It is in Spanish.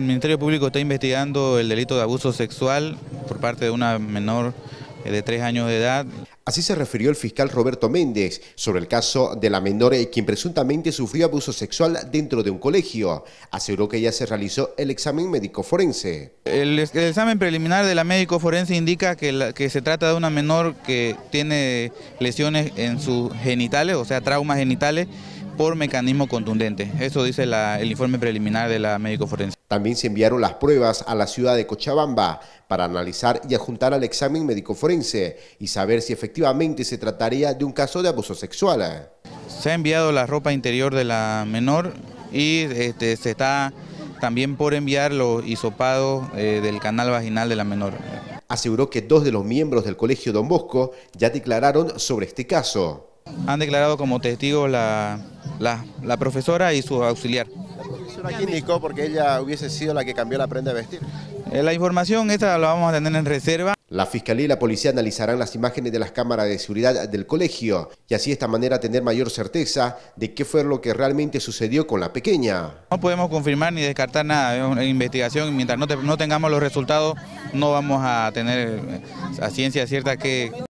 El Ministerio Público está investigando el delito de abuso sexual por parte de una menor eh, de tres años de edad. Así se refirió el fiscal Roberto Méndez sobre el caso de la menor eh, quien presuntamente sufrió abuso sexual dentro de un colegio. Aseguró que ya se realizó el examen médico forense. El, examen preliminar de la médico forense indica que, se trata de una menor que tiene lesiones en sus genitales, o sea, traumas genitales, por mecanismo contundente. Eso dice el informe preliminar de la médico forense. También se enviaron las pruebas a la ciudad de Cochabamba para analizar y adjuntar al examen médico forense y saber si efectivamente se trataría de un caso de abuso sexual. Se ha enviado la ropa interior de la menor y este, se está también por enviar los hisopados eh, del canal vaginal de la menor. Aseguró que dos de los miembros del colegio Don Bosco ya declararon sobre este caso. Han declarado como testigos la profesora y su auxiliar indicó porque ella hubiese sido la que cambió la prenda de vestir. Eh, la información esta la vamos a tener en reserva. La Fiscalía y la Policía analizarán las imágenes de las cámaras de seguridad del colegio y así de esta manera tener mayor certeza de qué fue lo que realmente sucedió con la pequeña. No podemos confirmar ni descartar nada, es una investigación, mientras no, no tengamos los resultados no vamos a tener eh, a ciencia cierta que...